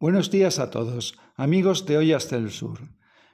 Buenos días a todos, amigos de Hoy hasta el Sur.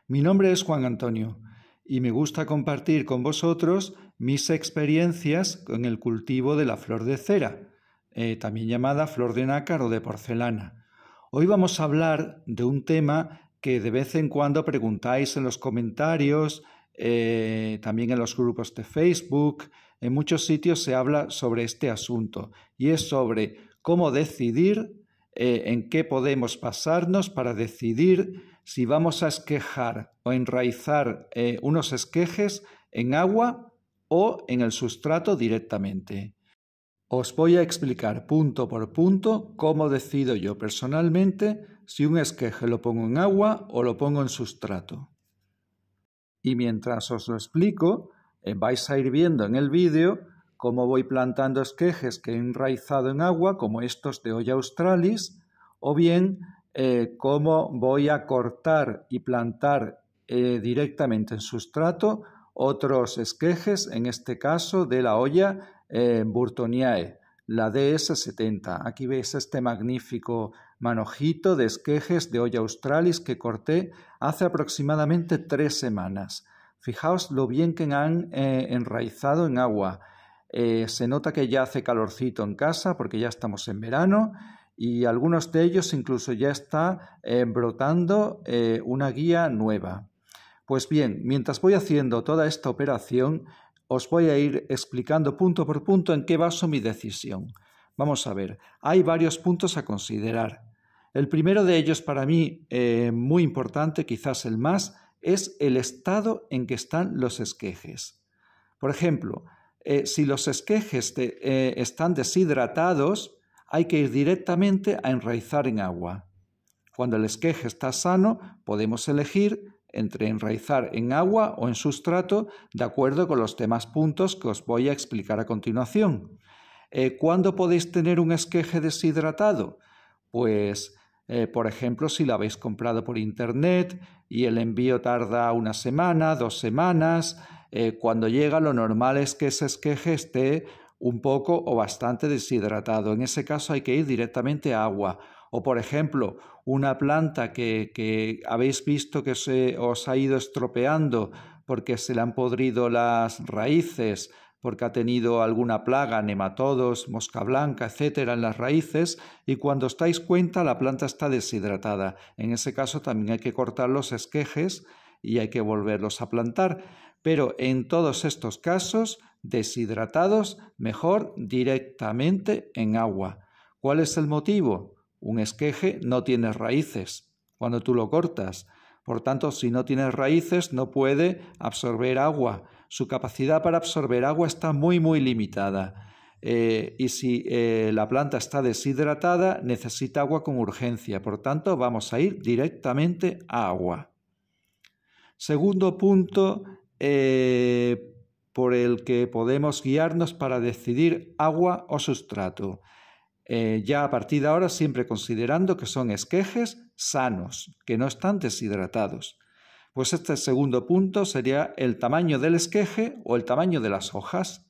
Mi nombre es Juan Antonio y me gusta compartir con vosotros mis experiencias con el cultivo de la flor de cera, eh, también llamada flor de nácar o de porcelana. Hoy vamos a hablar de un tema que de vez en cuando preguntáis en los comentarios, eh, también en los grupos de Facebook, en muchos sitios se habla sobre este asunto y es sobre cómo decidir eh, en qué podemos pasarnos para decidir si vamos a esquejar o enraizar eh, unos esquejes en agua o en el sustrato directamente. Os voy a explicar punto por punto cómo decido yo personalmente si un esqueje lo pongo en agua o lo pongo en sustrato. Y mientras os lo explico, eh, vais a ir viendo en el vídeo cómo voy plantando esquejes que he enraizado en agua, como estos de olla australis, o bien eh, cómo voy a cortar y plantar eh, directamente en sustrato otros esquejes, en este caso de la olla eh, Burtoniae, la DS70. Aquí veis este magnífico manojito de esquejes de olla australis que corté hace aproximadamente tres semanas. Fijaos lo bien que han enraizado en agua. Eh, se nota que ya hace calorcito en casa porque ya estamos en verano y algunos de ellos incluso ya está eh, brotando eh, una guía nueva. Pues bien, mientras voy haciendo toda esta operación, os voy a ir explicando punto por punto en qué baso mi decisión. Vamos a ver, hay varios puntos a considerar. El primero de ellos para mí, muy importante, quizás el más, es el estado en que están los esquejes. Por ejemplo, eh, si los esquejes eh, están deshidratados, hay que ir directamente a enraizar en agua. Cuando el esqueje está sano, podemos elegir entre enraizar en agua o en sustrato, de acuerdo con los demás puntos que os voy a explicar a continuación. Eh, ¿Cuándo podéis tener un esqueje deshidratado? Pues, por ejemplo, si lo habéis comprado por internet y el envío tarda una semana, dos semanas, eh, cuando llega lo normal es que ese esqueje esté un poco o bastante deshidratado. En ese caso hay que ir directamente a agua. O por ejemplo, una planta que, habéis visto que os ha ido estropeando porque se le han podrido las raíces, porque ha tenido alguna plaga, nematodos, mosca blanca, etcétera, en las raíces, y cuando os dais cuenta la planta está deshidratada. En ese caso también hay que cortar los esquejes y hay que volverlos a plantar pero en todos estos casos, deshidratados, mejor directamente en agua. ¿Cuál es el motivo? Un esqueje no tiene raíces cuando tú lo cortas. Por tanto, si no tiene raíces, no puede absorber agua. Su capacidad para absorber agua está muy, muy limitada. Eh, y si eh, la planta está deshidratada, necesita agua con urgencia. Por tanto, vamos a ir directamente a agua. Segundo punto eh, por el que podemos guiarnos para decidir agua o sustrato. Eh, ya a partir de ahora siempre considerando que son esquejes sanos, que no están deshidratados. Pues este segundo punto sería el tamaño del esqueje o el tamaño de las hojas.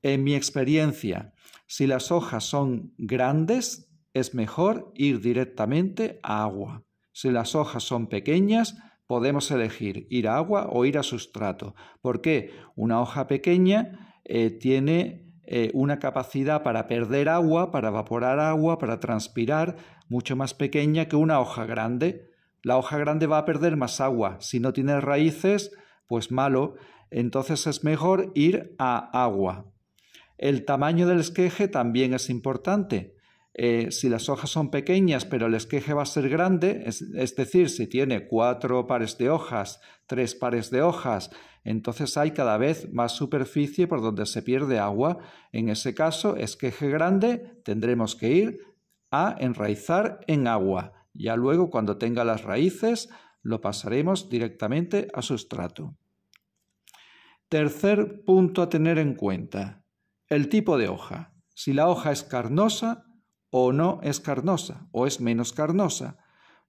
En mi experiencia, si las hojas son grandes, es mejor ir directamente a agua. Si las hojas son pequeñas, podemos elegir ir a agua o ir a sustrato. ¿Por qué? Una hoja pequeña eh, tiene eh, una capacidad para perder agua, para evaporar agua, para transpirar, mucho más pequeña que una hoja grande. La hoja grande va a perder más agua. Si no tiene raíces, pues malo. Entonces es mejor ir a agua. El tamaño del esqueje también es importante. Eh, si las hojas son pequeñas pero el esqueje va a ser grande, es, es, decir, si tiene cuatro pares de hojas, tres pares de hojas, entonces hay cada vez más superficie por donde se pierde agua. En ese caso, esqueje grande, tendremos que ir a enraizar en agua. Ya luego, cuando tenga las raíces, lo pasaremos directamente a sustrato. Tercer punto a tener en cuenta, el tipo de hoja. Si la hoja es carnosa, o no es carnosa o es menos carnosa.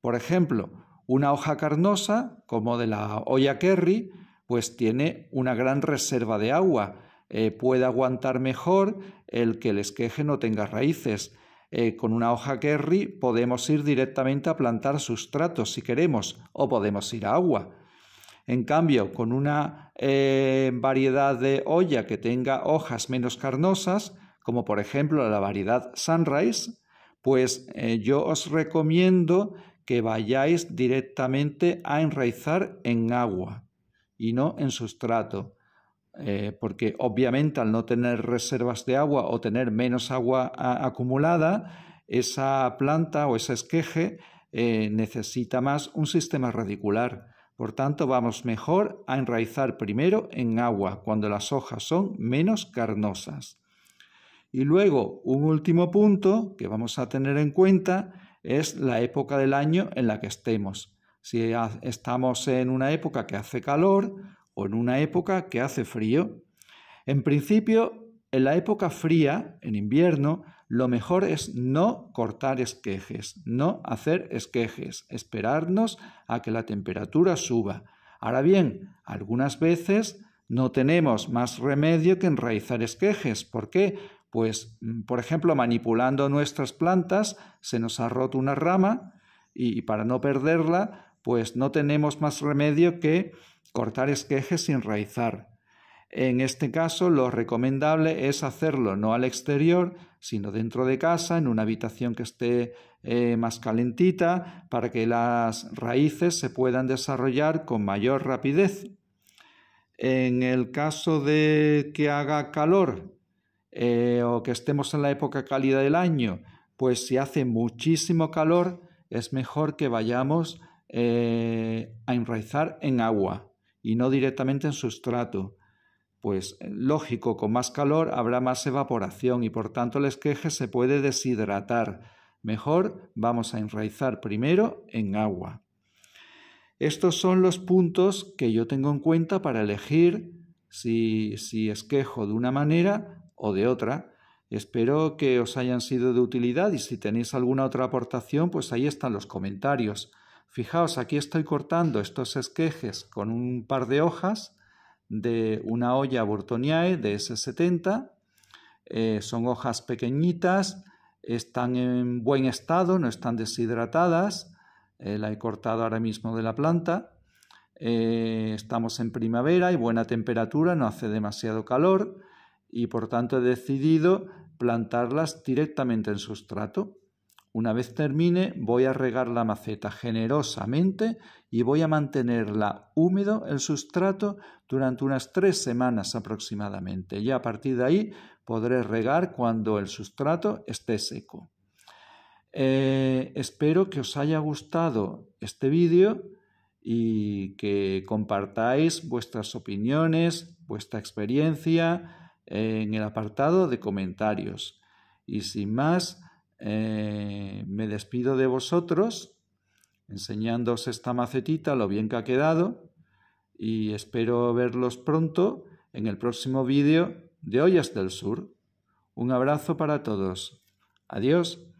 Por ejemplo, una hoja carnosa, como de la olla Kerry, pues tiene una gran reserva de agua, eh, puede aguantar mejor el que el queje no tenga raíces. Eh, con una hoja Kerry podemos ir directamente a plantar sustratos si queremos, o podemos ir a agua. En cambio, con una eh, variedad de olla que tenga hojas menos carnosas, como por ejemplo la variedad Sunrise, pues eh, yo os recomiendo que vayáis directamente a enraizar en agua y no en sustrato, eh, porque obviamente al no tener reservas de agua o tener menos agua acumulada, esa planta o ese esqueje eh, necesita más un sistema radicular. Por tanto, vamos mejor a enraizar primero en agua, cuando las hojas son menos carnosas. Y luego, un último punto que vamos a tener en cuenta es la época del año en la que estemos. Si estamos en una época que hace calor o en una época que hace frío. En principio, en la época fría, en invierno, lo mejor es no cortar esquejes, no hacer esquejes, esperarnos a que la temperatura suba. Ahora bien, algunas veces no tenemos más remedio que enraizar esquejes. ¿Por qué? Pues, mm, por ejemplo, manipulando nuestras plantas, se nos ha roto una rama y, para no perderla, pues no tenemos más remedio que cortar esquejes sin raizar. En este caso, lo recomendable es hacerlo no al exterior, sino dentro de casa, en una habitación que esté eh, más calentita, para que las raíces se puedan desarrollar con mayor rapidez. En el caso de que haga calor, eh, o que estemos en la época cálida del año, pues si hace muchísimo calor, es mejor que vayamos eh, a enraizar en agua y no directamente en sustrato. Pues eh, lógico, con más calor habrá más evaporación y por tanto el esqueje se puede deshidratar. Mejor vamos a enraizar primero en agua. Estos son los puntos que yo tengo en cuenta para elegir si, si esquejo de una manera o de otra. Espero que os hayan sido de utilidad y si tenéis alguna otra aportación, pues ahí están los comentarios. Fijaos, aquí estoy cortando estos esquejes con un par de hojas de una olla Bortoniae... de S70. Eh, son hojas pequeñitas, están en buen estado, no están deshidratadas. Eh, la he cortado ahora mismo de la planta. Eh, estamos en primavera y buena temperatura, no hace demasiado calor y por tanto he decidido plantarlas directamente en sustrato. Una vez termine, voy a regar la maceta generosamente y voy a mantenerla húmedo el sustrato durante unas tres semanas aproximadamente. Ya a partir de ahí podré regar cuando el sustrato esté seco. Eh, espero que os haya gustado este vídeo y que compartáis vuestras opiniones, vuestra experiencia en el apartado de comentarios. Y sin más, eh, me despido de vosotros enseñándoos esta macetita, lo bien que ha quedado, y espero verlos pronto en el próximo vídeo de Ollas del Sur. Un abrazo para todos. Adiós.